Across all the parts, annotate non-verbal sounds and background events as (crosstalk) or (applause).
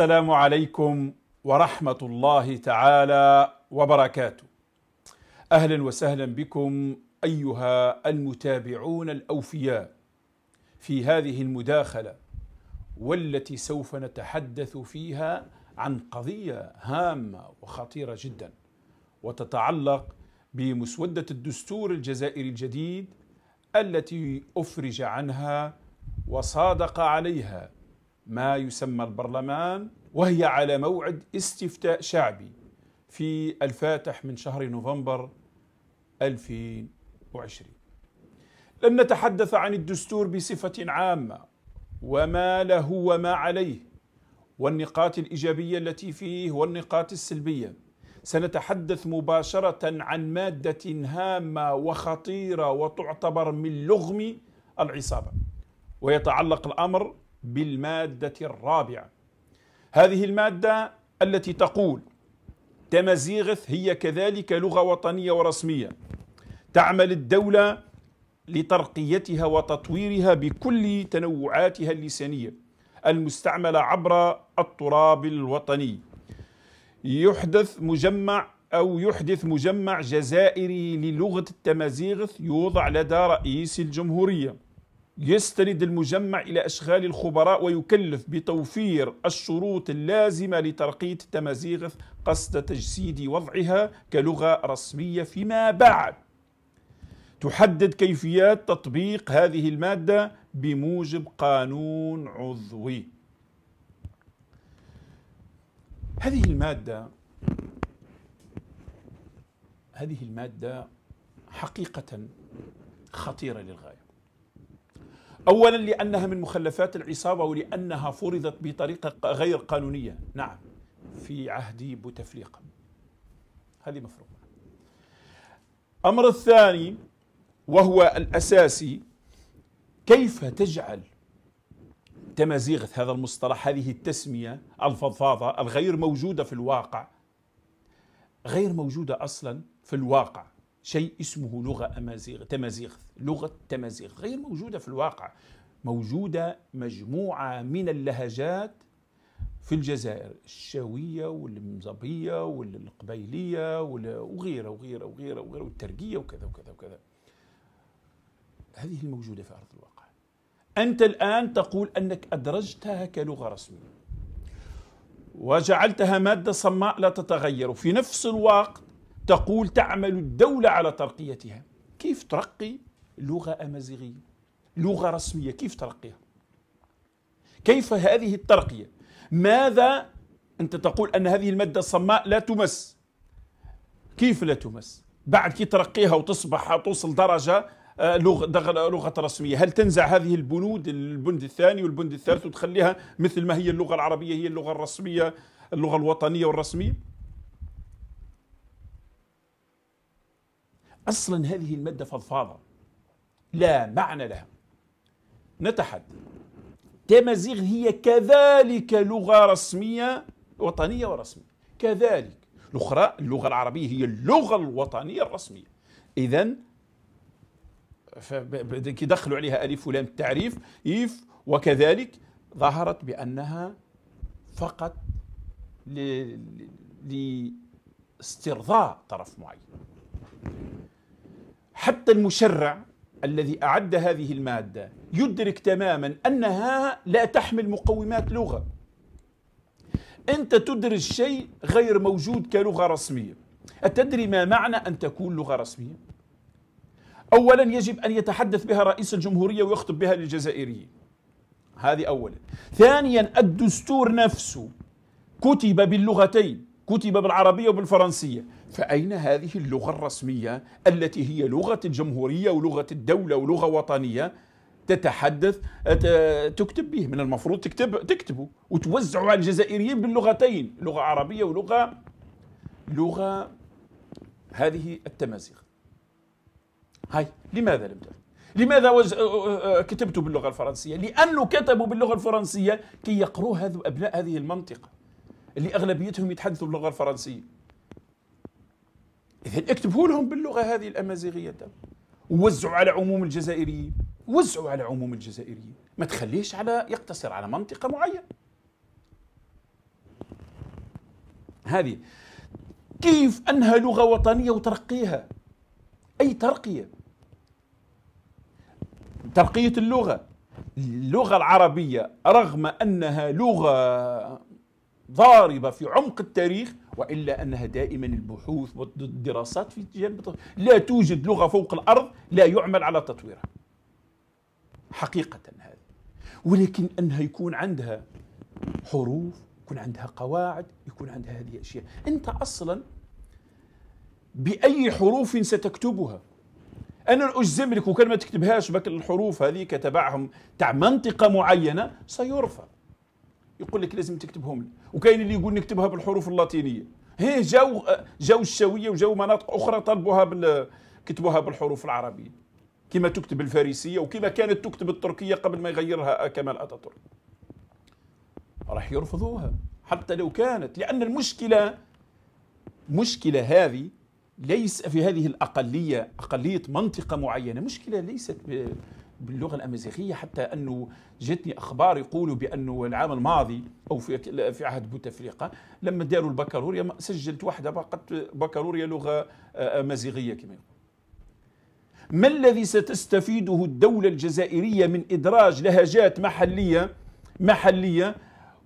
السلام عليكم ورحمة الله تعالى وبركاته. أهلا وسهلا بكم أيها المتابعون الأوفياء في هذه المداخلة والتي سوف نتحدث فيها عن قضية هامة وخطيرة جدا وتتعلق بمسودة الدستور الجزائري الجديد التي أفرج عنها وصادق عليها ما يسمى البرلمان وهي على موعد استفتاء شعبي في الفاتح من شهر نوفمبر 2020 لن نتحدث عن الدستور بصفة عامة وما له وما عليه والنقاط الإيجابية التي فيه والنقاط السلبية سنتحدث مباشرة عن مادة هامة وخطيرة وتعتبر من لغم العصابة ويتعلق الأمر بالمادة الرابعة هذه المادة التي تقول تمازيغث هي كذلك لغة وطنية ورسمية تعمل الدولة لترقيتها وتطويرها بكل تنوعاتها اللسانية المستعملة عبر التراب الوطني يحدث مجمع أو يحدث مجمع جزائري للغة التمازيغث يوضع لدى رئيس الجمهورية يستند المجمع إلى أشغال الخبراء ويكلف بتوفير الشروط اللازمة لترقية التمازيغ قصد تجسيد وضعها كلغة رسمية فيما بعد تحدد كيفيات تطبيق هذه المادة بموجب قانون عضوي هذه المادة هذه المادة حقيقة خطيرة للغاية أولا لأنها من مخلفات العصابة ولأنها فرضت بطريقة غير قانونية نعم في عهد بوتفليقة هذه مفروضة أمر الثاني وهو الأساسي كيف تجعل تمازيغة هذا المصطلح هذه التسمية الفضفاضة الغير موجودة في الواقع غير موجودة أصلا في الواقع شيء اسمه لغة أمازيغ تمازيغ لغة تمازيغ غير موجودة في الواقع موجودة مجموعة من اللهجات في الجزائر الشاوية والمزبية والقبيلية وغيرها وغيرها وغيرها وغيرها والترقية وكذا وكذا وكذا هذه الموجودة في أرض الواقع أنت الآن تقول أنك أدرجتها كلغة رسمية وجعلتها مادة صماء لا تتغير وفي نفس الوقت تقول تعمل الدولة على ترقيتها كيف ترقي لغة أمازيغية لغة رسمية كيف ترقيها كيف هذه الترقية ماذا أنت تقول أن هذه المادة الصماء لا تمس كيف لا تمس بعد كي ترقيها وتصبح توصل درجة آه، لغة, لغة رسمية هل تنزع هذه البنود البند الثاني والبند الثالث وتخليها مثل ما هي اللغة العربية هي اللغة الرسمية اللغة الوطنية والرسمية أصلا هذه المادة فضفاضة لا معنى لها نتحد تمازيغ هي كذلك لغة رسمية وطنية ورسمية كذلك الأخرى اللغة العربية هي اللغة الوطنية الرسمية إذا دخلوا عليها ألف ولام التعريف إيف وكذلك ظهرت بأنها فقط لاسترضاء طرف معين حتى المشرع الذي أعد هذه المادة يدرك تماما أنها لا تحمل مقومات لغة أنت تدرج شيء غير موجود كلغة رسمية أتدري ما معنى أن تكون لغة رسمية؟ أولا يجب أن يتحدث بها رئيس الجمهورية ويخطب بها للجزائريين هذه أولا ثانيا الدستور نفسه كتب باللغتين كتب بالعربية وبالفرنسية فأين هذه اللغة الرسمية التي هي لغة الجمهورية ولغة الدولة ولغة وطنية تتحدث تكتب به من المفروض تكتب تكتبه وتوزعه على الجزائريين باللغتين لغة عربية ولغة لغة هذه التمازيغ هاي لماذا لم تفعل لماذا وز... كتبتوا باللغة الفرنسية لأنه كتبوا باللغة الفرنسية كي يقروا هذو أبناء هذه المنطقة اللي أغلبيتهم يتحدثوا باللغة الفرنسية إذا اكتبوا لهم باللغة هذه الأمازيغية ده ووزعوا على عموم الجزائريين وزعوا على عموم الجزائريين ما تخليش على يقتصر على منطقة معينة هذه كيف أنها لغة وطنية وترقيها أي ترقية ترقية اللغة اللغة العربية رغم أنها لغة ضاربة في عمق التاريخ والا انها دائما البحوث والدراسات في جانب لا توجد لغه فوق الارض لا يعمل على تطويرها. حقيقه هذا. ولكن انها يكون عندها حروف، يكون عندها قواعد، يكون عندها هذه الاشياء، انت اصلا باي حروف ستكتبها؟ انا اجزم لك وكان ما تكتبهاش بك الحروف هذه تبعهم تاع منطقه معينه سيرفض يقول لك لازم تكتبهم لي وكاين اللي يقول نكتبها بالحروف اللاتينيه هي جاو جاو الشاويه وجاو مناطق اخرى طلبوها بال كتبوها بالحروف العربيه كما تكتب الفارسيه وكما كانت تكتب التركيه قبل ما يغيرها كمال اتاتورك راح يرفضوها حتى لو كانت لان المشكله مشكله هذه ليس في هذه الاقليه اقليه منطقه معينه مشكله ليست باللغه الامازيغيه حتى انه جتني اخبار يقولوا بانه العام الماضي او في في عهد بوتفليقه لما داروا البكالوريا سجلت واحده فقط بكالوريا لغه آه، امازيغيه كما يقول ما الذي ستستفيده الدولة الجزائرية من إدراج لهجات محلية محلية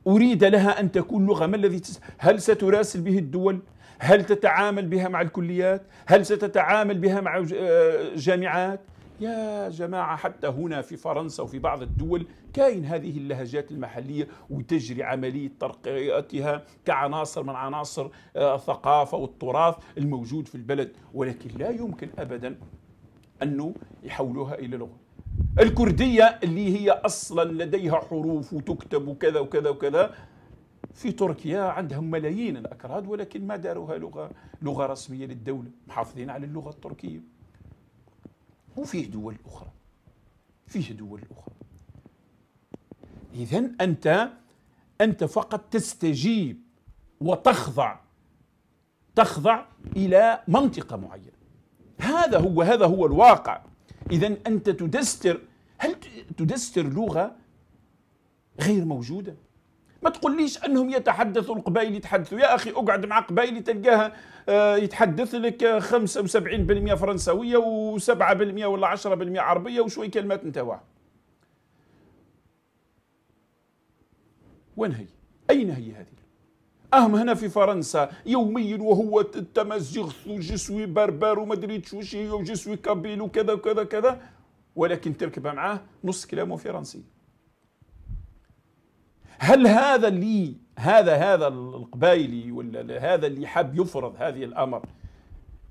أريد لها أن تكون لغة ما الذي تس... هل ستراسل به الدول؟ هل تتعامل بها مع الكليات؟ هل ستتعامل بها مع آه، جامعات؟ يا جماعة حتى هنا في فرنسا وفي بعض الدول كاين هذه اللهجات المحلية وتجري عملية ترقيتها كعناصر من عناصر آه، الثقافة والتراث الموجود في البلد ولكن لا يمكن أبدا أنه يحولوها إلى لغة الكردية اللي هي أصلا لديها حروف وتكتب وكذا وكذا وكذا في تركيا عندهم ملايين الأكراد ولكن ما داروها لغة لغة رسمية للدولة محافظين على اللغة التركية وفيه دول أخرى فيه دول أخرى إذا أنت أنت فقط تستجيب وتخضع تخضع إلى منطقة معينة هذا هو هذا هو الواقع إذا أنت تدستر هل تدستر لغة غير موجودة ما تقوليش انهم يتحدثوا القبائل يتحدثوا يا اخي اقعد مع قبائل تلقاها آه، يتحدث لك 75% فرنسويه و7% ولا 10% عربيه وشوي كلمات نتاوعها وين هي؟ اين هي هذه؟ اهم هنا في فرنسا يوميا وهو التمزيغ جسوي بربر وما دريتش هي وجسوي كابيل وكذا وكذا كذا ولكن تركب معاه نص كلامه فرنسي هل هذا اللي هذا هذا القبايلي ولا هذا اللي حاب يفرض هذه الامر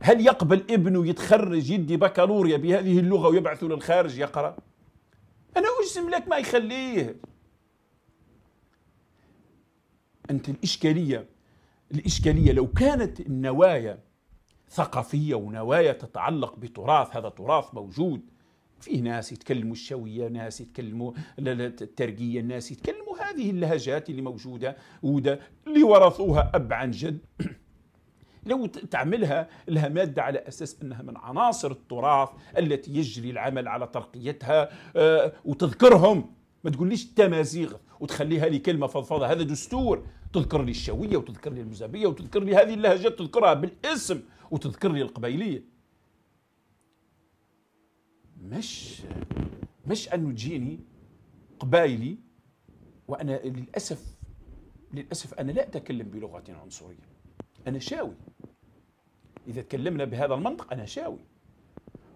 هل يقبل ابنه يتخرج يدي بكالوريا بهذه اللغه ويبعثه للخارج يقرا؟ انا اجزم لك ما يخليه انت الاشكاليه الاشكاليه لو كانت النوايا ثقافيه ونوايا تتعلق بتراث هذا تراث موجود في ناس يتكلموا الشوية ناس يتكلموا الترقية ناس يتكلموا هذه اللهجات اللي موجودة ودا اللي ورثوها أب عن جد (clears throat) لو تعملها لها مادة على أساس أنها من عناصر التراث التي يجري العمل على ترقيتها آه، وتذكرهم ما تقوليش تمازيغ وتخليها لي كلمة فضفاضة هذا دستور تذكر لي الشوية وتذكر لي المزابية وتذكر لي هذه اللهجات تذكرها بالاسم وتذكر لي القبيلية مش مش انه تجيني قبايلي وانا للاسف للاسف انا لا اتكلم بلغه عنصريه انا شاوي اذا تكلمنا بهذا المنطق انا شاوي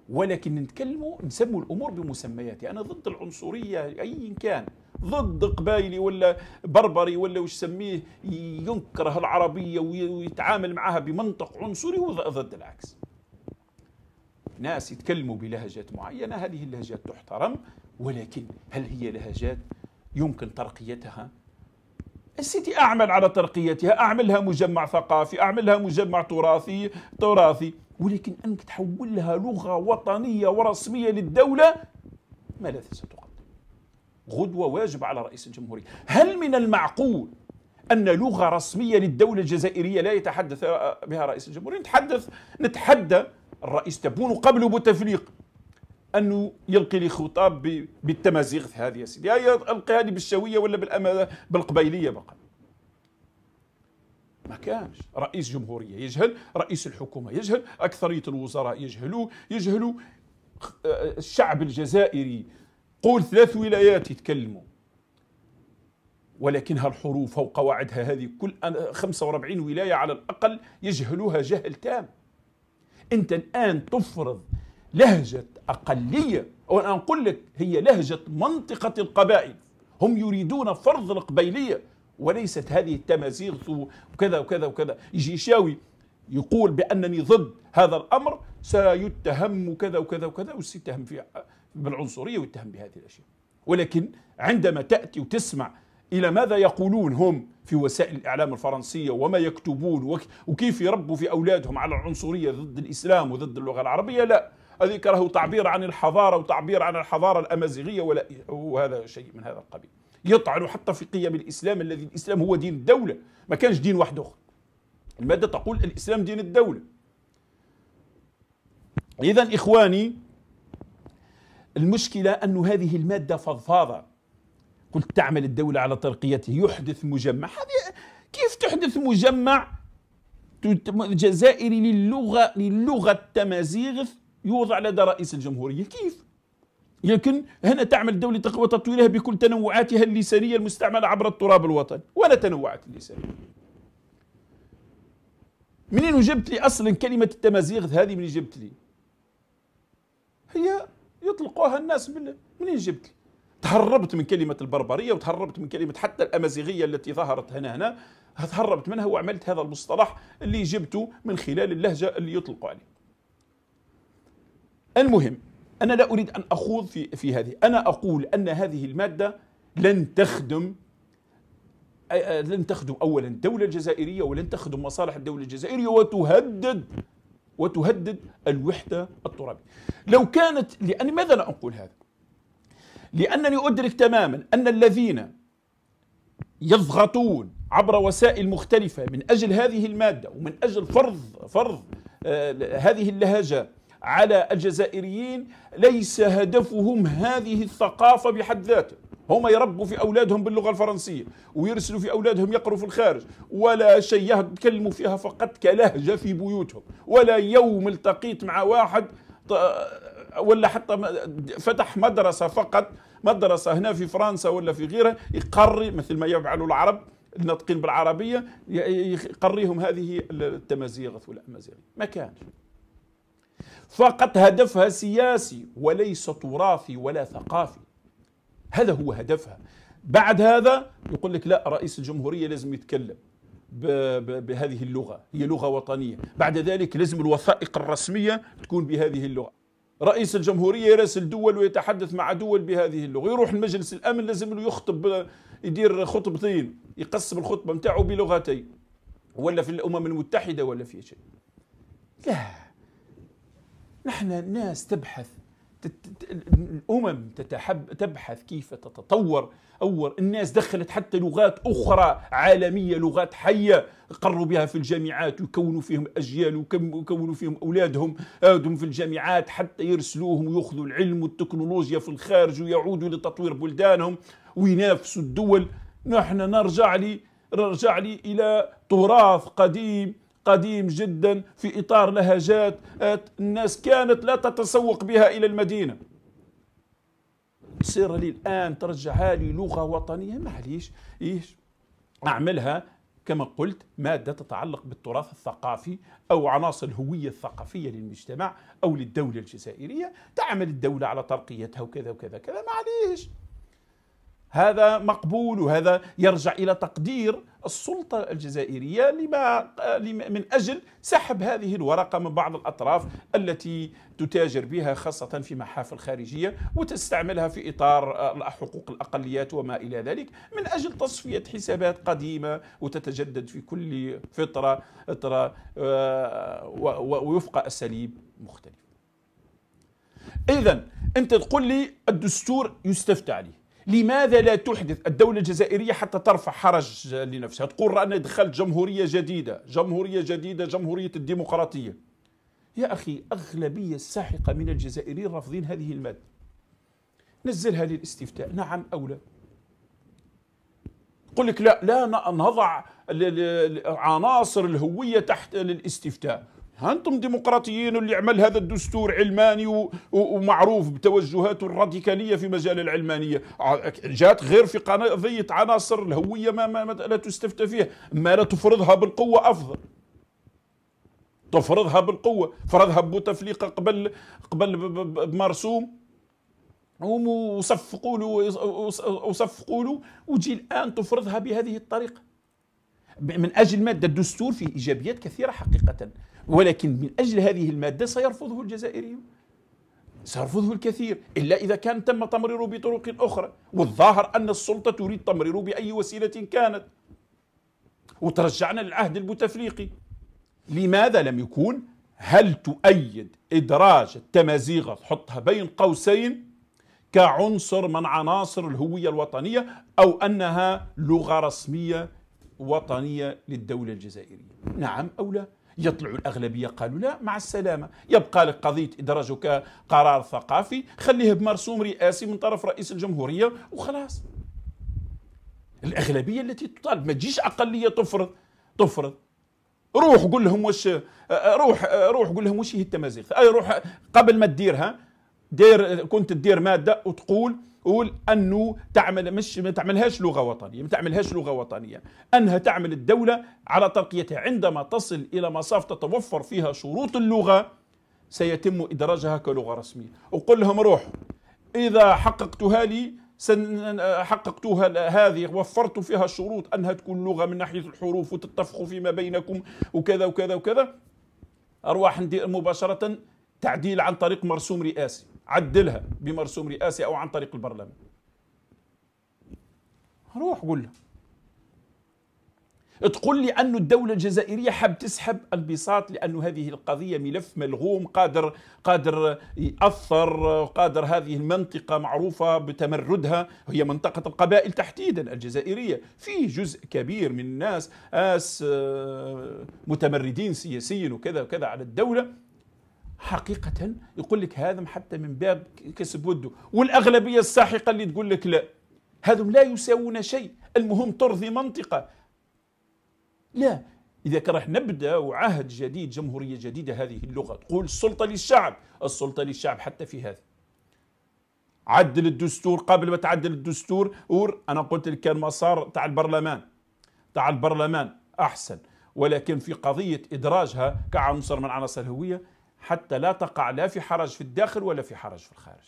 ولكن نتكلموا نسموا الامور بمسمياتها انا ضد العنصريه ايا كان ضد قبايلي ولا بربري ولا وش سميه ينكره العربيه ويتعامل معها بمنطق عنصري وضد العكس ناس يتكلموا بلهجات معينة هذه اللهجات تحترم ولكن هل هي لهجات يمكن ترقيتها السيتي أعمل على ترقيتها أعملها مجمع ثقافي أعملها مجمع تراثي تراثي ولكن أنك تحولها لغة وطنية ورسمية للدولة ماذا ستقدم غدوة واجب على رئيس الجمهورية هل من المعقول أن لغة رسمية للدولة الجزائرية لا يتحدث بها رئيس الجمهورية نتحدث نتحدى الرئيس تبون قبل بوتفليق انه يلقي لي خطاب بالتمازيغ هذه يا سيدي هي القي هذه بالشويه ولا بالأمازة بالقبيليه بقى ما كانش رئيس جمهوريه يجهل رئيس الحكومه يجهل اكثريه الوزراء يجهلوا يجهلوا آه، الشعب الجزائري قول ثلاث ولايات يتكلموا ولكن هالحروف فوق وعدها هذه كل 45 ولايه على الاقل يجهلوها جهل تام أنت الآن تفرض لهجة أقلية وأنا أقول لك هي لهجة منطقة القبائل هم يريدون فرض القبيلية وليست هذه التمازيغ وكذا وكذا وكذا يجي شاوي يقول بأنني ضد هذا الأمر سيتهم كذا وكذا وكذا وسيتهم في بالعنصرية ويتهم بهذه الأشياء ولكن عندما تأتي وتسمع إلى ماذا يقولون هم في وسائل الإعلام الفرنسية وما يكتبون وكيف يربوا في أولادهم على العنصرية ضد الإسلام وضد اللغة العربية لا هذه كرهوا تعبير عن الحضارة وتعبير عن الحضارة الأمازيغية ولا وهذا شيء من هذا القبيل يطعن حتى في قيم الإسلام الذي الإسلام هو دين الدولة ما كانش دين واحد آخر المادة تقول الإسلام دين الدولة إذا إخواني المشكلة أن هذه المادة فضفاضة قلت تعمل الدولة على ترقيته يحدث مجمع هذه كيف تحدث مجمع جزائري للغة للغة التمازيغ يوضع لدى رئيس الجمهورية كيف؟ لكن هنا تعمل دولة وتطويرها بكل تنوعاتها اللسانية المستعملة عبر التراب الوطني ولا تنوعات اللسانية منين جبت لي أصلا كلمة التمازيغ هذه منين جبت لي هي يطلقوها الناس منين جبت لي تهربت من كلمة البربرية وتهربت من كلمة حتى الأمازيغية التي ظهرت هنا هنا تهربت منها وعملت هذا المصطلح اللي جبته من خلال اللهجة اللي يطلقوا عليه المهم أنا لا أريد أن أخوض في, في هذه أنا أقول أن هذه المادة لن تخدم لن تخدم أولا الدولة الجزائرية ولن تخدم مصالح الدولة الجزائرية وتهدد وتهدد الوحدة الترابية لو كانت لأن ماذا لا أقول هذا لأنني أدرك تماما أن الذين يضغطون عبر وسائل مختلفة من أجل هذه المادة ومن أجل فرض فرض آه، هذه اللهجة على الجزائريين ليس هدفهم هذه الثقافة بحد ذاته هم يربوا في أولادهم باللغة الفرنسية ويرسلوا في أولادهم يقروا في الخارج ولا شيء يتكلموا فيها فقط كلهجة في بيوتهم ولا يوم التقيت مع واحد ولا حتى فتح مدرسة فقط مدرسة هنا في فرنسا ولا في غيرها يقري مثل ما يفعل العرب الناطقين بالعربية يقريهم هذه ولا والأمازيغ ما كانش فقط هدفها سياسي وليس تراثي ولا ثقافي هذا هو هدفها بعد هذا يقول لك لا رئيس الجمهورية لازم يتكلم بهذه اللغة هي لغة وطنية بعد ذلك لازم الوثائق الرسمية تكون بهذه اللغة رئيس الجمهوريه يراسل دول ويتحدث مع دول بهذه اللغه يروح لمجلس الامن لازم له يخطب يدير خطبتين يقسم الخطبه نتاعو بلغتين ولا في الامم المتحده ولا في شيء لا نحن ناس تبحث الامم تتحب تبحث كيف تتطور اول الناس دخلت حتى لغات اخرى عالميه لغات حيه قروا بها في الجامعات ويكونوا فيهم اجيال ويكونوا فيهم اولادهم اولادهم في الجامعات حتى يرسلوهم وياخذوا العلم والتكنولوجيا في الخارج ويعودوا لتطوير بلدانهم وينافسوا الدول نحن نرجع لي نرجع لي الى تراث قديم قديم جدا في إطار لهجات آه، الناس كانت لا تتسوق بها إلى المدينة تصير لي الآن ترجعها لي لغة وطنية معليش إيش أعملها كما قلت مادة تتعلق بالتراث الثقافي أو عناصر الهوية الثقافية للمجتمع أو للدولة الجزائرية تعمل الدولة على ترقيتها وكذا وكذا كذا معليش هذا مقبول وهذا يرجع الى تقدير السلطه الجزائريه لما من اجل سحب هذه الورقه من بعض الاطراف التي تتاجر بها خاصه في محافل خارجيه وتستعملها في اطار حقوق الاقليات وما الى ذلك من اجل تصفيه حسابات قديمه وتتجدد في كل فتره فتره آه، ووفق اساليب مختلفه. اذا انت تقول لي الدستور يستفتى عليه. لماذا لا تحدث الدولة الجزائرية حتى ترفع حرج لنفسها تقول رأنا دخلت جمهورية جديدة جمهورية جديدة جمهورية الديمقراطية يا أخي أغلبية الساحقة من الجزائريين رافضين هذه المادة نزلها للاستفتاء نعم أو لا يقول لك لا لا نضع عناصر الهوية تحت للاستفتاء هانتم ديمقراطيين اللي عمل هذا الدستور علماني ومعروف بتوجهاته الراديكاليه في مجال العلمانيه جات غير في قضيه عناصر الهويه ما, ما لا تستفتى فيها ما لا تفرضها بالقوه افضل تفرضها بالقوه فرضها بوتفليقه قبل قبل بمرسوم وصفقوا له وصفقوا له وتجي الان تفرضها بهذه الطريقه من اجل ماده الدستور فيه ايجابيات كثيره حقيقه ولكن من أجل هذه المادة سيرفضه الجزائريون سيرفضه الكثير إلا إذا كان تم تمريره بطرق أخرى والظاهر أن السلطة تريد تمريره بأي وسيلة كانت وترجعنا للعهد البوتفليقي لماذا لم يكون هل تؤيد إدراج التمازيغة تحطها بين قوسين كعنصر من عناصر الهوية الوطنية أو أنها لغة رسمية وطنية للدولة الجزائرية نعم أو لا يطلعوا الأغلبية قالوا لا مع السلامة يبقى لك قضية إدراجك قرار ثقافي خليه بمرسوم رئاسي من طرف رئيس الجمهورية وخلاص الأغلبية التي تطالب ما تجيش أقلية تفرض تفرض روح قول لهم واش روح روح قول لهم واش هي التمازيغ اي روح قبل ما تديرها دير كنت تدير ماده وتقول قول انه تعمل مش ما تعملهاش لغه وطنيه ما تعملهاش لغه وطنيه انها تعمل الدوله على ترقيتها عندما تصل الى مصاف تتوفر فيها شروط اللغه سيتم ادراجها كلغه رسميه وقل لهم روحوا اذا حققتها لي حققتها حققتوها هذه وفرت فيها الشروط انها تكون لغه من ناحيه الحروف وتتفقوا فيما بينكم وكذا وكذا وكذا ارواح مباشره تعديل عن طريق مرسوم رئاسي عدلها بمرسوم رئاسي او عن طريق البرلمان روح قول له تقول لي أن الدولة الجزائرية حاب تسحب البساط لأن هذه القضية ملف ملغوم قادر قادر يأثر قادر هذه المنطقة معروفة بتمردها هي منطقة القبائل تحديدا الجزائرية في جزء كبير من الناس أس آه، متمردين سياسيا وكذا وكذا على الدولة حقيقة يقول لك هذا حتى من باب كسب وده والأغلبية الساحقة اللي تقول لك لا هذم لا يساوون شيء المهم ترضي منطقة لا إذا كان راح نبدأ وعهد جديد جمهورية جديدة هذه اللغة تقول السلطة للشعب السلطة للشعب حتى في هذا عدل الدستور قبل ما تعدل الدستور أنا قلت لك كان مسار تاع البرلمان تاع البرلمان أحسن ولكن في قضية إدراجها كعنصر من عناصر الهوية حتى لا تقع لا في حرج في الداخل ولا في حرج في الخارج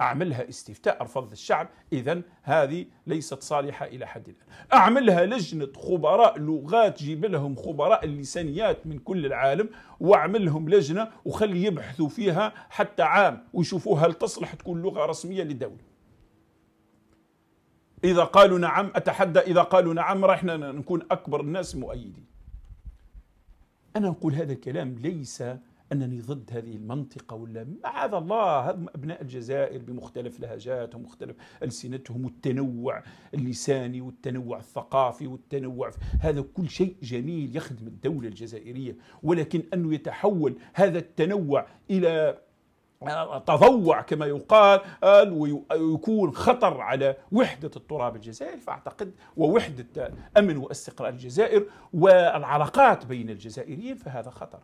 أعملها استفتاء رفض الشعب إذا هذه ليست صالحة إلى حد الآن أعملها لجنة خبراء لغات جيب لهم خبراء اللسانيات من كل العالم وأعملهم لجنة وخلي يبحثوا فيها حتى عام ويشوفوا هل تصلح تكون لغة رسمية للدولة إذا قالوا نعم أتحدى إذا قالوا نعم رحنا نكون أكبر الناس مؤيدين أنا أقول هذا الكلام ليس انني ضد هذه المنطقه ولا معاذ الله هم ابناء الجزائر بمختلف لهجاتهم ومختلف السنتهم والتنوع اللساني والتنوع الثقافي والتنوع هذا كل شيء جميل يخدم الدوله الجزائريه ولكن انه يتحول هذا التنوع الى آه، تضوع كما يقال آه، ويكون خطر على وحدة التراب الجزائري فأعتقد ووحدة أمن واستقرار الجزائر والعلاقات بين الجزائريين فهذا خطر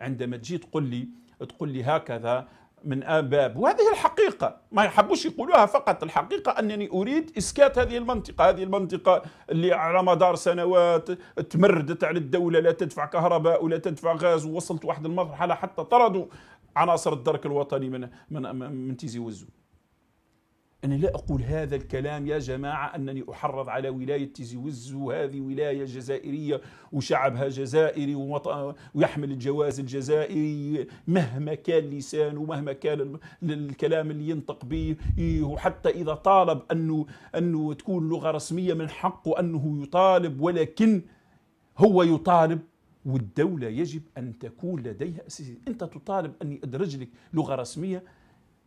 عندما تجي تقول لي تقول لي هكذا من آباب وهذه الحقيقة ما يحبوش يقولوها فقط الحقيقة أنني أريد إسكات هذه المنطقة هذه المنطقة اللي على مدار سنوات تمردت على الدولة لا تدفع كهرباء ولا تدفع غاز ووصلت واحد المرحلة حتى طردوا عناصر الدرك الوطني من من من تيزي وزو أنا لا أقول هذا الكلام يا جماعة أنني أحرض على ولاية تيزي وزو هذه ولاية جزائرية وشعبها جزائري ويحمل الجواز الجزائري مهما كان لسانه ومهما كان الكلام اللي ينطق به وحتى إذا طالب أنه, أنه تكون لغة رسمية من حقه أنه يطالب ولكن هو يطالب والدولة يجب أن تكون لديها أساسية أنت تطالب أني أدرج لك لغة رسمية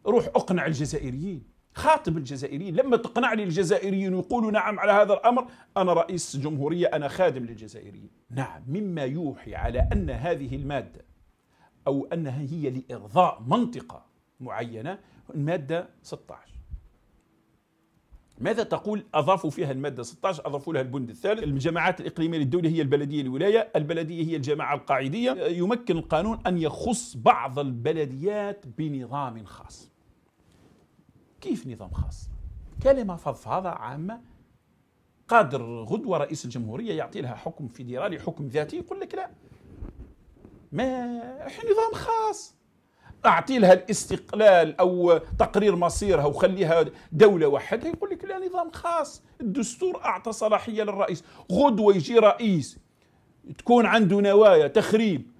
روح أقنع الجزائريين خاطب الجزائريين لما تقنعني الجزائريين ويقولوا نعم على هذا الأمر أنا رئيس جمهورية أنا خادم للجزائريين نعم مما يوحي على أن هذه المادة أو أنها هي لإرضاء منطقة معينة المادة 16 ماذا تقول أضافوا فيها المادة 16 أضافوا لها البند الثالث الجماعات الإقليمية للدولة هي البلدية الولاية البلدية هي الجماعة القاعدية يمكن القانون أن يخص بعض البلديات بنظام خاص كيف نظام خاص كلمة فضفاضة عامة قادر غدوة رئيس الجمهورية يعطي لها حكم فيدرالي حكم ذاتي يقول لك لا ما احنا نظام خاص اعطي لها الاستقلال او تقرير مصيرها وخليها دوله وحدها يقول لك لا نظام خاص الدستور اعطى صلاحيه للرئيس غدوه يجي رئيس تكون عنده نوايا تخريب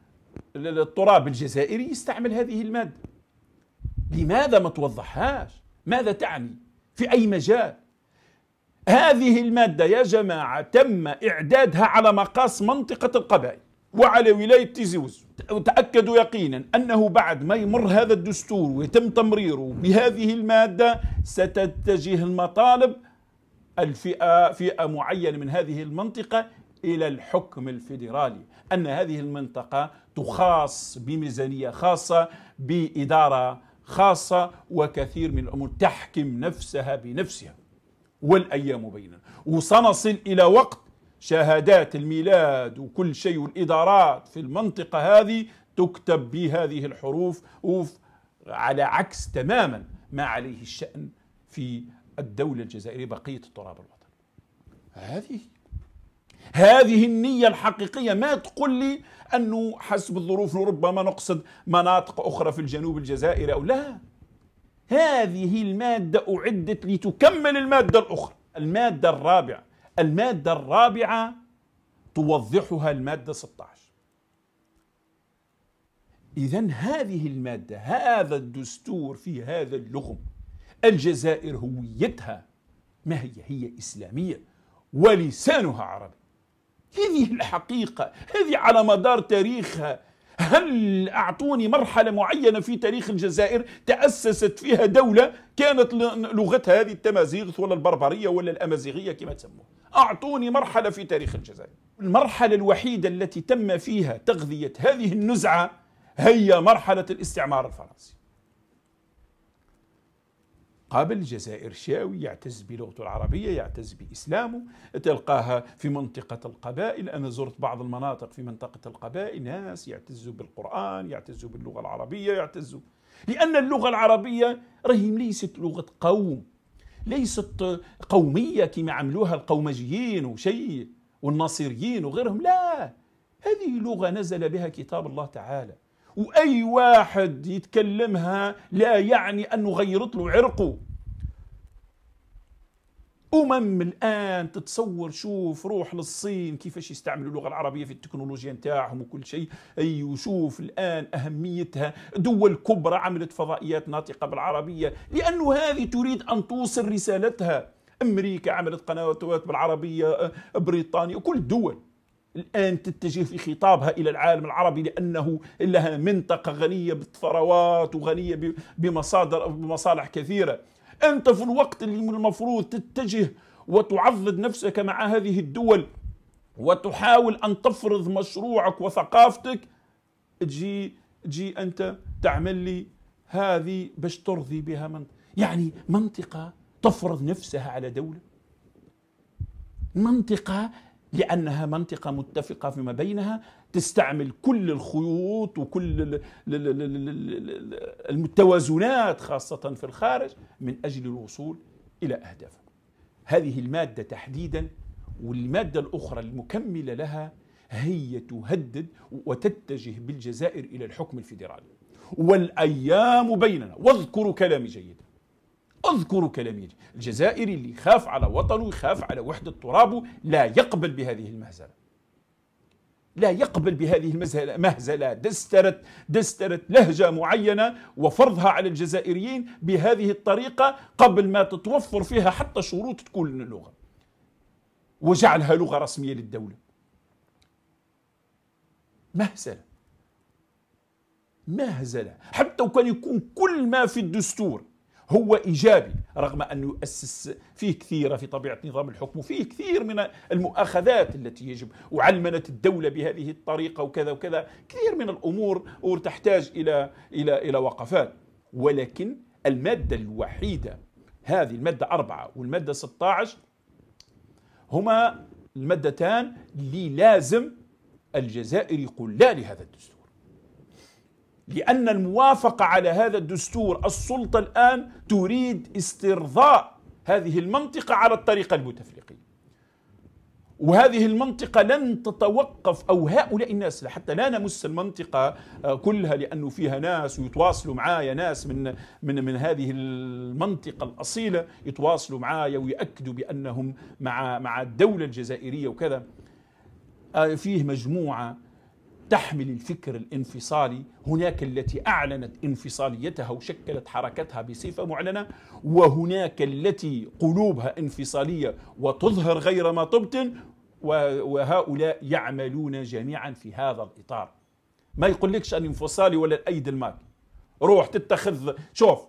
التراب الجزائري يستعمل هذه الماده لماذا ما توضحهاش ماذا تعني في أي مجال هذه المادة يا جماعة تم إعدادها على مقاس منطقة القبائل وعلى ولاية تيزيوز وتأكدوا يقينا أنه بعد ما يمر هذا الدستور ويتم تمريره بهذه المادة ستتجه المطالب الفئة فئة معينة من هذه المنطقة إلى الحكم الفيدرالي أن هذه المنطقة تخاص بميزانية خاصة بإدارة خاصة وكثير من الأمور تحكم نفسها بنفسها والأيام بيننا وسنصل إلى وقت شهادات الميلاد وكل شيء والإدارات في المنطقة هذه تكتب بهذه الحروف على عكس تماما ما عليه الشأن في الدولة الجزائرية بقية التراب الوطني هذه هذه النية الحقيقية ما تقول لي أنه حسب الظروف ربما نقصد مناطق أخرى في الجنوب الجزائري أو لا هذه المادة أعدت لتكمل المادة الأخرى المادة الرابعة المادة الرابعة توضحها المادة 16 إذا هذه المادة هذا الدستور في هذا اللغم الجزائر هويتها ما هي هي إسلامية ولسانها عربي هذه الحقيقة هذه على مدار تاريخها هل أعطوني مرحلة معينة في تاريخ الجزائر تأسست فيها دولة كانت لغتها هذه التمازيغ ولا البربرية ولا الأمازيغية كما تسموها أعطوني مرحلة في تاريخ الجزائر المرحلة الوحيدة التي تم فيها تغذية هذه النزعة هي مرحلة الاستعمار الفرنسي قابل جزائر شاوي يعتز بلغته العربية يعتز بإسلامه تلقاها في منطقة القبائل أنا زرت بعض المناطق في منطقة القبائل ناس يعتزوا بالقرآن يعتزوا باللغة العربية يعتزوا لأن اللغة العربية راهي ليست لغة قوم ليست قومية كما عملوها القومجيين وشيء والناصريين وغيرهم لا هذه لغة نزل بها كتاب الله تعالى واي واحد يتكلمها لا يعني انه غيرت له عرقه أمم الآن تتصور شوف روح للصين كيفاش يستعملوا اللغة العربية في التكنولوجيا نتاعهم وكل شيء أي وشوف الآن أهميتها دول كبرى عملت فضائيات ناطقة بالعربية لأنه هذه تريد أن توصل رسالتها أمريكا عملت قنوات بالعربية بريطانيا وكل الدول الآن تتجه في خطابها إلى العالم العربي لأنه لها منطقة غنية بالثروات وغنية بمصادر بمصالح كثيرة أنت في الوقت اللي المفروض تتجه وتعضد نفسك مع هذه الدول وتحاول أن تفرض مشروعك وثقافتك تجي تجي أنت تعمل لي هذه باش ترضي بها من يعني منطقة تفرض نفسها على دولة منطقة لأنها منطقة متفقة فيما بينها تستعمل كل الخيوط وكل المتوازنات خاصة في الخارج من أجل الوصول إلى أهدافها هذه المادة تحديدا والمادة الأخرى المكملة لها هي تهدد وتتجه بالجزائر إلى الحكم الفيدرالي والأيام بيننا واذكروا كلامي جيدا أذكر كلامي الجزائري اللي يخاف على وطنه يخاف على وحدة ترابه لا يقبل بهذه المهزلة لا يقبل بهذه المهزلة مهزلة دسترت دسترت لهجة معينة وفرضها على الجزائريين بهذه الطريقة قبل ما تتوفر فيها حتى شروط تكون اللغة وجعلها لغة رسمية للدولة مهزلة مهزلة حتى وكان يكون كل ما في الدستور هو إيجابي رغم أنه يؤسس فيه كثيرة في طبيعة نظام الحكم وفيه كثير من المؤاخذات التي يجب وعلمنت الدولة بهذه الطريقة وكذا وكذا كثير من الأمور تحتاج إلى إلى إلى وقفات ولكن المادة الوحيدة هذه المادة أربعة والمادة 16 هما المادتان اللي لازم الجزائر يقول لا لهذا الدستور لأن الموافقة على هذا الدستور السلطة الآن تريد استرضاء هذه المنطقة على الطريقة البوتفليقية وهذه المنطقة لن تتوقف أو هؤلاء الناس حتى لا نمس المنطقة آه، كلها لأنه فيها ناس ويتواصلوا معايا ناس من من من هذه المنطقة الأصيلة يتواصلوا معايا ويأكدوا بأنهم مع مع الدولة الجزائرية وكذا آه، فيه مجموعة تحمل الفكر الانفصالي هناك التي أعلنت انفصاليتها وشكلت حركتها بصفة معلنة وهناك التي قلوبها انفصالية وتظهر غير ما تبطن وهؤلاء يعملون جميعا في هذا الإطار ما يقولكش انفصالي ولا الأيد المال روح تتخذ شوف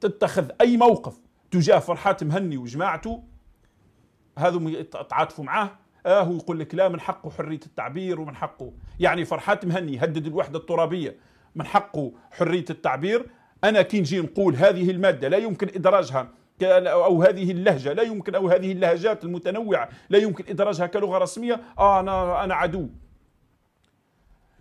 تتخذ أي موقف تجاه فرحات مهني وجماعته هذو تعاطفوا معاه اه ويقول لك لا من حقه حريه التعبير ومن حقه يعني فرحات مهني هدد الوحده الترابيه من حقه حريه التعبير انا كي نجي نقول هذه الماده لا يمكن ادراجها او هذه اللهجه لا يمكن او هذه اللهجات المتنوعه لا يمكن ادراجها كلغه رسميه آه انا انا عدو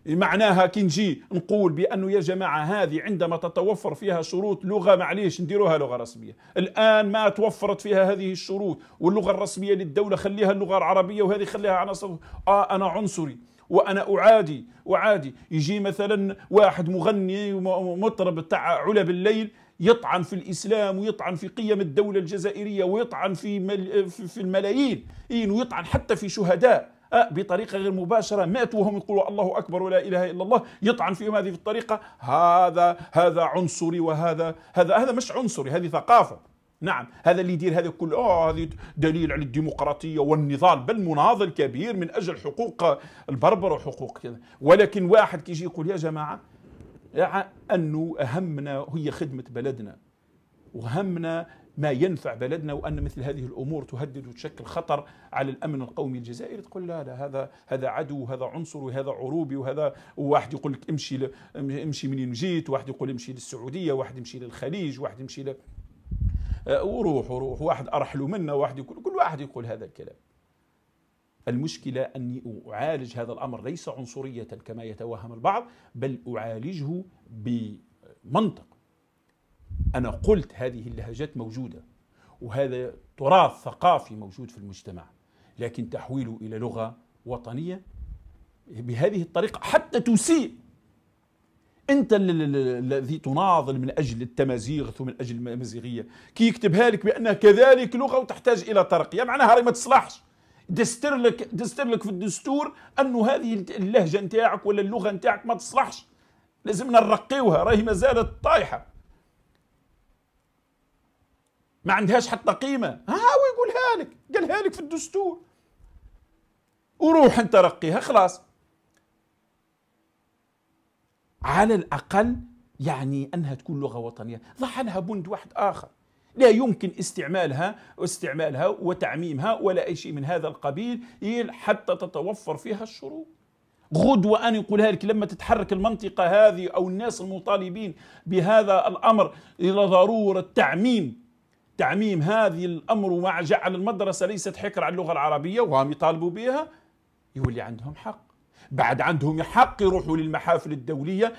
معناها كي نجي نقول بانه يا جماعه هذه عندما تتوفر فيها شروط لغه معليش نديروها لغه رسميه، الان ما توفرت فيها هذه الشروط واللغه الرسميه للدوله خليها اللغه العربيه وهذه خليها عناصر اه انا عنصري وانا اعادي اعادي يجي مثلا واحد مغني مطرب تاع علب الليل يطعن في الاسلام ويطعن في قيم الدوله الجزائريه ويطعن في في الملايين إيه، ويطعن حتى في شهداء أه، بطريقه غير مباشره ماتوا وهم يقولوا الله اكبر ولا اله الا الله يطعن فيهم هذه في الطريقه هذا هذا عنصري وهذا هذا هذا مش عنصري هذه ثقافه نعم هذا اللي يدير هذا كله آه هذه دليل على الديمقراطية والنضال بل مناضل كبير من أجل حقوق البربر وحقوق كذا ولكن واحد كيجي يقول يا جماعة أنه أهمنا هي خدمة بلدنا وهمنا ما ينفع بلدنا وان مثل هذه الامور تهدد وتشكل خطر على الامن القومي الجزائري تقول لا لا هذا هذا عدو وهذا عنصر وهذا عروبي وهذا واحد يقول لك امشي امشي منين جيت واحد يقول امشي للسعوديه واحد يمشي للخليج واحد يمشي ل... آه، وروح وروح واحد ارحلوا منا واحد يقول كل واحد يقول هذا الكلام المشكلة أني أعالج هذا الأمر ليس عنصرية كما يتوهم البعض بل أعالجه بمنطق أنا قلت هذه اللهجات موجودة وهذا تراث ثقافي موجود في المجتمع لكن تحويله إلى لغة وطنية بهذه الطريقة حتى تسيء أنت الذي تناضل من أجل التمازيغ ثم من أجل المزيغية كي يكتبها لك بأنها كذلك لغة وتحتاج إلى ترقية يعني معناها راهي ما تصلحش دستر لك دستر لك في الدستور انه هذه اللهجه نتاعك ولا اللغه نتاعك ما تصلحش لازمنا نرقيوها راهي ما زالت طايحه ما عندهاش حتى قيمه ها هو يقولها لك قالها لك في الدستور وروح انت رقيها خلاص على الاقل يعني انها تكون لغه وطنيه ضع لها بند واحد اخر لا يمكن استعمالها واستعمالها وتعميمها ولا اي شيء من هذا القبيل حتى تتوفر فيها الشروط غدوة أن يقولها لك لما تتحرك المنطقة هذه أو الناس المطالبين بهذا الأمر إلى ضرورة تعميم تعميم هذه الأمر ومع جعل المدرسة ليست حكر على اللغة العربية وهم يطالبوا بها يولي عندهم حق بعد عندهم حق يروحوا للمحافل الدولية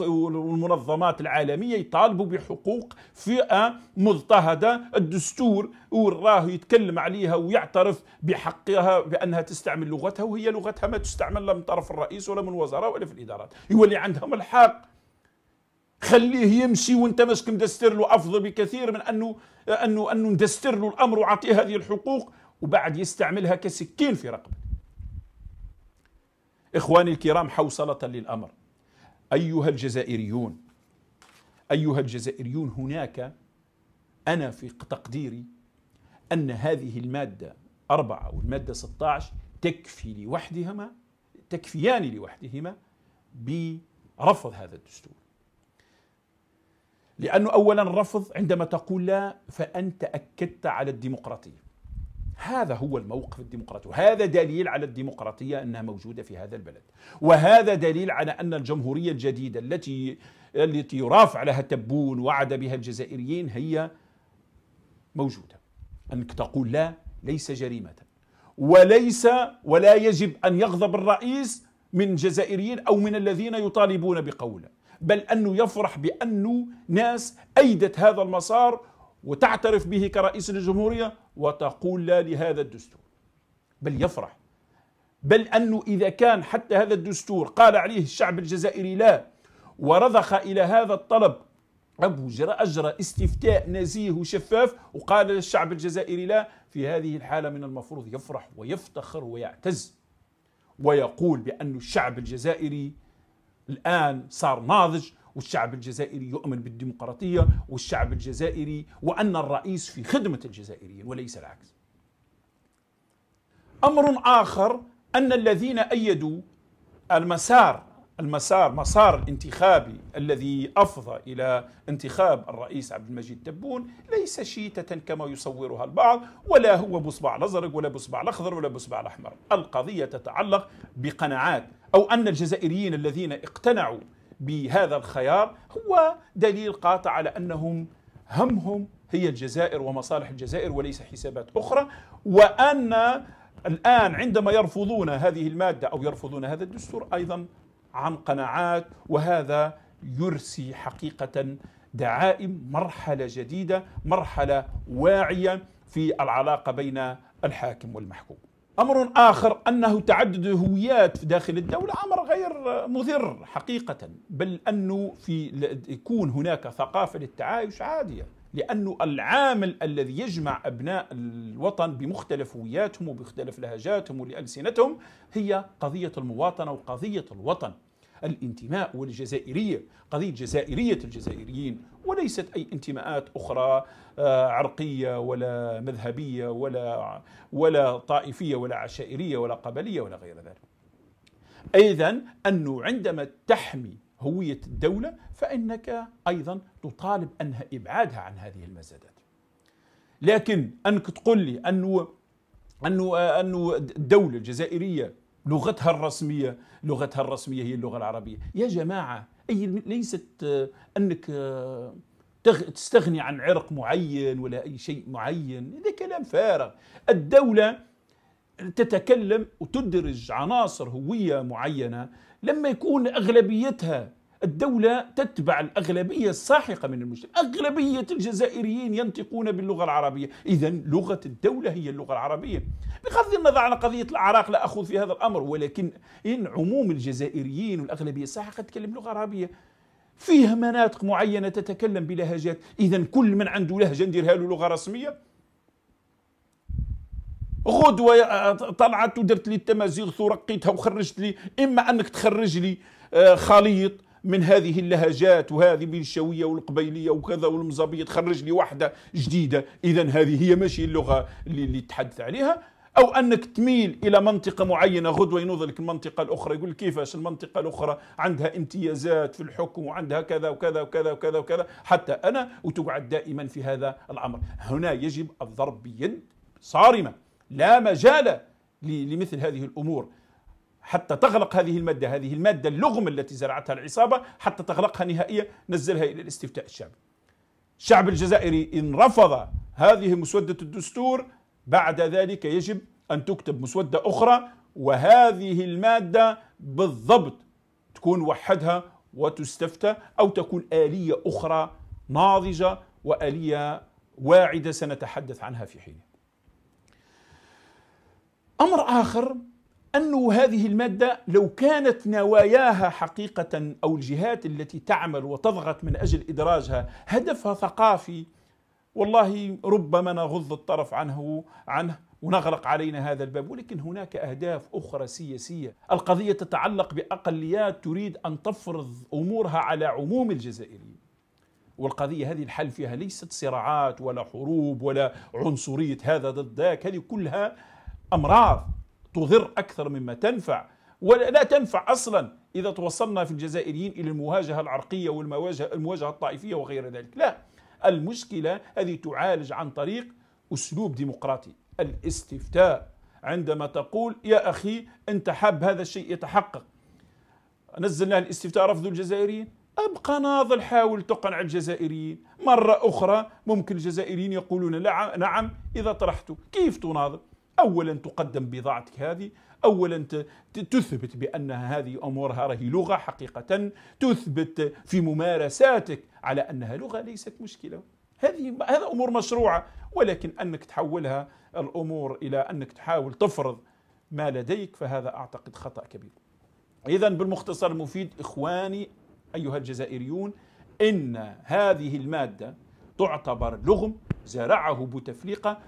والمنظمات العالمية يطالبوا بحقوق فئة مضطهدة الدستور وراه يتكلم عليها ويعترف بحقها بأنها تستعمل لغتها وهي لغتها ما تستعمل لا من طرف الرئيس ولا من وزراء ولا في الإدارات يولي عندهم الحق خليه يمشي وانت ماسك مدستر له افضل بكثير من انه انه انه ندستر له الامر وعطيه هذه الحقوق وبعد يستعملها كسكين في رقبته. اخواني الكرام حوصله للامر. ايها الجزائريون ايها الجزائريون هناك انا في تقديري ان هذه الماده أربعة والماده 16 تكفي لوحدهما تكفيان لوحدهما برفض هذا الدستور. لأنه أولا رفض عندما تقول لا فأنت أكدت على الديمقراطية هذا هو الموقف الديمقراطي وهذا دليل على الديمقراطية أنها موجودة في هذا البلد وهذا دليل على أن الجمهورية الجديدة التي التي يرافع لها تبون وعد بها الجزائريين هي موجودة أنك تقول لا ليس جريمة وليس ولا يجب أن يغضب الرئيس من جزائريين أو من الذين يطالبون بقوله بل أنه يفرح بأنه ناس أيدت هذا المسار وتعترف به كرئيس الجمهورية وتقول لا لهذا الدستور بل يفرح بل أنه إذا كان حتى هذا الدستور قال عليه الشعب الجزائري لا ورضخ إلى هذا الطلب أبو جرى أجرى استفتاء نزيه وشفاف وقال للشعب الجزائري لا في هذه الحالة من المفروض يفرح ويفتخر ويعتز ويقول بأن الشعب الجزائري الآن صار ناضج والشعب الجزائري يؤمن بالديمقراطية والشعب الجزائري وأن الرئيس في خدمة الجزائريين وليس العكس أمر آخر أن الذين أيدوا المسار المسار مسار انتخابي الذي أفضى إلى انتخاب الرئيس عبد المجيد تبون ليس شيتة كما يصورها البعض ولا هو بصبع الأزرق ولا بصبع الأخضر ولا بصبع الأحمر القضية تتعلق بقناعات أو أن الجزائريين الذين اقتنعوا بهذا الخيار هو دليل قاطع على أنهم همهم هي الجزائر ومصالح الجزائر وليس حسابات أخرى وأن الآن عندما يرفضون هذه المادة أو يرفضون هذا الدستور أيضا عن قناعات وهذا يرسي حقيقة دعائم مرحلة جديدة مرحلة واعية في العلاقة بين الحاكم والمحكوم أمر آخر أنه تعدد الهويات في داخل الدولة أمر غير مضر حقيقة بل أنه في يكون هناك ثقافة للتعايش عادية لأنه العامل الذي يجمع أبناء الوطن بمختلف هوياتهم وبمختلف لهجاتهم ولألسنتهم هي قضية المواطنة وقضية الوطن الانتماء والجزائرية قضية جزائرية الجزائريين وليست أي انتماءات أخرى آه، عرقية ولا مذهبية ولا, ولا طائفية ولا عشائرية ولا قبلية ولا غير ذلك أيضا أنه عندما تحمي هوية الدولة فإنك أيضا تطالب أنها إبعادها عن هذه المزادات لكن أنك تقول لي أنه أنه أنه الدولة الجزائرية لغتها الرسمية لغتها الرسمية هي اللغة العربية يا جماعة أي ليست أنك تستغني عن عرق معين ولا أي شيء معين هذا كلام فارغ الدولة تتكلم وتدرج عناصر هوية معينة لما يكون أغلبيتها الدولة تتبع الأغلبية الساحقة من المجتمع أغلبية الجزائريين ينطقون باللغة العربية إذا لغة الدولة هي اللغة العربية بغض النظر عن قضية الأعراق لا أخوض في هذا الأمر ولكن إن عموم الجزائريين والأغلبية الساحقة تتكلم لغة عربية فيها مناطق معينة تتكلم بلهجات إذا كل من عنده لهجة نديرها له لغة رسمية غدوه آه، طلعت ودرت لي التمازيغ ورقيتها وخرجت لي اما انك تخرج لي آه، خليط من هذه اللهجات وهذه بالشويه والقبيليه وكذا والمزابيه تخرج لي واحده جديده اذا هذه هي ماشي اللغه اللي, اللي تحدث عليها او انك تميل الى منطقه معينه غدوه ينوض لك المنطقه الاخرى يقول كيفاش المنطقه الاخرى عندها امتيازات في الحكم وعندها كذا وكذا وكذا وكذا وكذا حتى انا وتقعد دائما في هذا الامر هنا يجب الضرب بيد صارمه لا مجال لمثل هذه الأمور حتى تغلق هذه المادة هذه المادة اللغم التي زرعتها العصابة حتى تغلقها نهائيا نزلها إلى الاستفتاء الشعبي الشعب الجزائري إن رفض هذه مسودة الدستور بعد ذلك يجب أن تكتب مسودة أخرى وهذه المادة بالضبط تكون وحدها وتستفتى أو تكون آلية أخرى ناضجة وآلية واعدة سنتحدث عنها في حينها امر اخر انه هذه الماده لو كانت نواياها حقيقه او الجهات التي تعمل وتضغط من اجل ادراجها هدفها ثقافي والله ربما نغض الطرف عنه عنه ونغلق علينا هذا الباب ولكن هناك أهداف أخرى سياسية القضية تتعلق بأقليات تريد أن تفرض أمورها على عموم الجزائريين والقضية هذه الحل فيها ليست صراعات ولا حروب ولا عنصرية هذا ضد ذاك هذه كلها أمراض تضر أكثر مما تنفع ولا تنفع أصلا إذا توصلنا في الجزائريين إلى المواجهة العرقية والمواجهة المواجهة الطائفية وغير ذلك لا المشكلة هذه تعالج عن طريق أسلوب ديمقراطي الاستفتاء عندما تقول يا أخي أنت حاب هذا الشيء يتحقق نزلنا الاستفتاء رفض الجزائريين ابقى ناضل حاول تقنع الجزائريين مرة أخرى ممكن الجزائريين يقولون نعم, نعم، إذا طرحته كيف تناضل اولا تقدم بضاعتك هذه اولا تثبت بانها هذه امورها راهي لغه حقيقه تثبت في ممارساتك على انها لغه ليست مشكله هذه هذا امور مشروعه ولكن انك تحولها الامور الى انك تحاول تفرض ما لديك فهذا اعتقد خطا كبير. اذا بالمختصر المفيد اخواني ايها الجزائريون ان هذه الماده تعتبر لغم زرعه بوتفليقه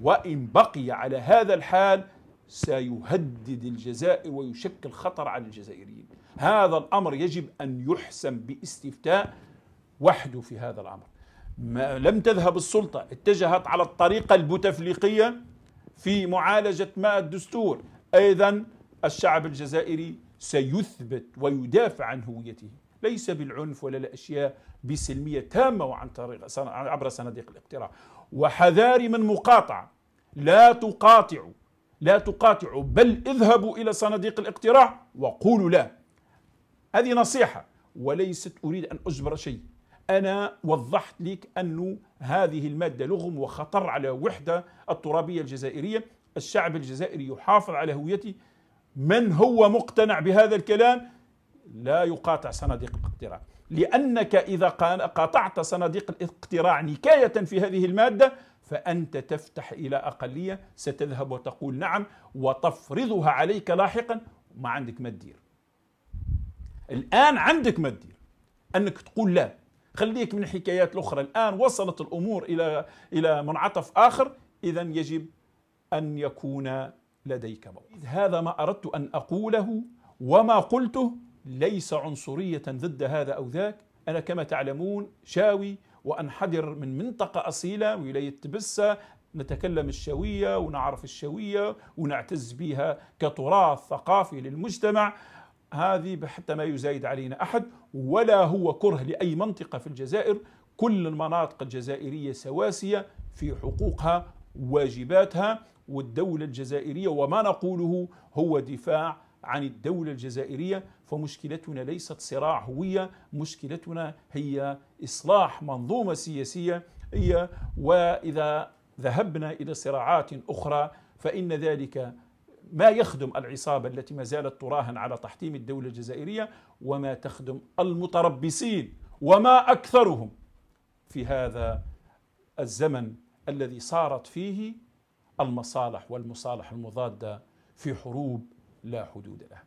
وإن بقي على هذا الحال سيهدد الجزائر ويشكل خطر على الجزائريين هذا الأمر يجب أن يحسم باستفتاء وحده في هذا الأمر ما لم تذهب السلطة اتجهت على الطريقة البوتفليقية في معالجة ما الدستور أيضا الشعب الجزائري سيثبت ويدافع عن هويته ليس بالعنف ولا الأشياء بسلمية تامة وعن طريق عبر صناديق الاقتراع وحذار من مقاطعة لا تقاطعوا لا تقاطعوا بل اذهبوا إلى صناديق الاقتراع وقولوا لا هذه نصيحة وليست أريد أن أجبر شيء أنا وضحت لك أن هذه المادة لغم وخطر على وحدة الترابية الجزائرية الشعب الجزائري يحافظ على هويته من هو مقتنع بهذا الكلام لا يقاطع صناديق الاقتراع لأنك إذا قاطعت صناديق الاقتراع نكاية في هذه المادة فأنت تفتح إلى أقلية ستذهب وتقول نعم وتفرضها عليك لاحقا ما عندك ما تدير الآن عندك ما تدير أنك تقول لا خليك من الحكايات الأخرى الآن وصلت الأمور إلى إلى منعطف آخر إذا يجب أن يكون لديك موقف هذا ما أردت أن أقوله وما قلته ليس عنصرية ضد هذا أو ذاك أنا كما تعلمون شاوي وأنحدر من منطقة أصيلة ولاية تبسة نتكلم الشوية ونعرف الشوية ونعتز بها كتراث ثقافي للمجتمع هذه حتى ما يزايد علينا أحد ولا هو كره لأي منطقة في الجزائر كل المناطق الجزائرية سواسية في حقوقها واجباتها والدولة الجزائرية وما نقوله هو دفاع عن الدولة الجزائرية فمشكلتنا ليست صراع هوية مشكلتنا هي إصلاح منظومة سياسية هي وإذا ذهبنا إلى صراعات أخرى فإن ذلك ما يخدم العصابة التي ما زالت تراهن على تحطيم الدولة الجزائرية وما تخدم المتربصين وما أكثرهم في هذا الزمن الذي صارت فيه المصالح والمصالح المضادة في حروب لا حدود له.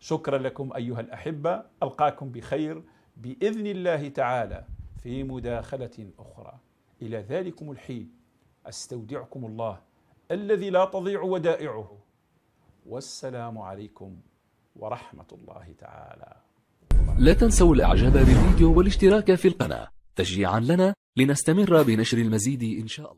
شكرا لكم ايها الاحبه، القاكم بخير باذن الله تعالى في مداخله اخرى. الى ذلكم الحين استودعكم الله الذي لا تضيع ودائعه. والسلام عليكم ورحمه الله تعالى. لا تنسوا الاعجاب بالفيديو والاشتراك في القناه تشجيعا لنا لنستمر بنشر المزيد ان شاء الله.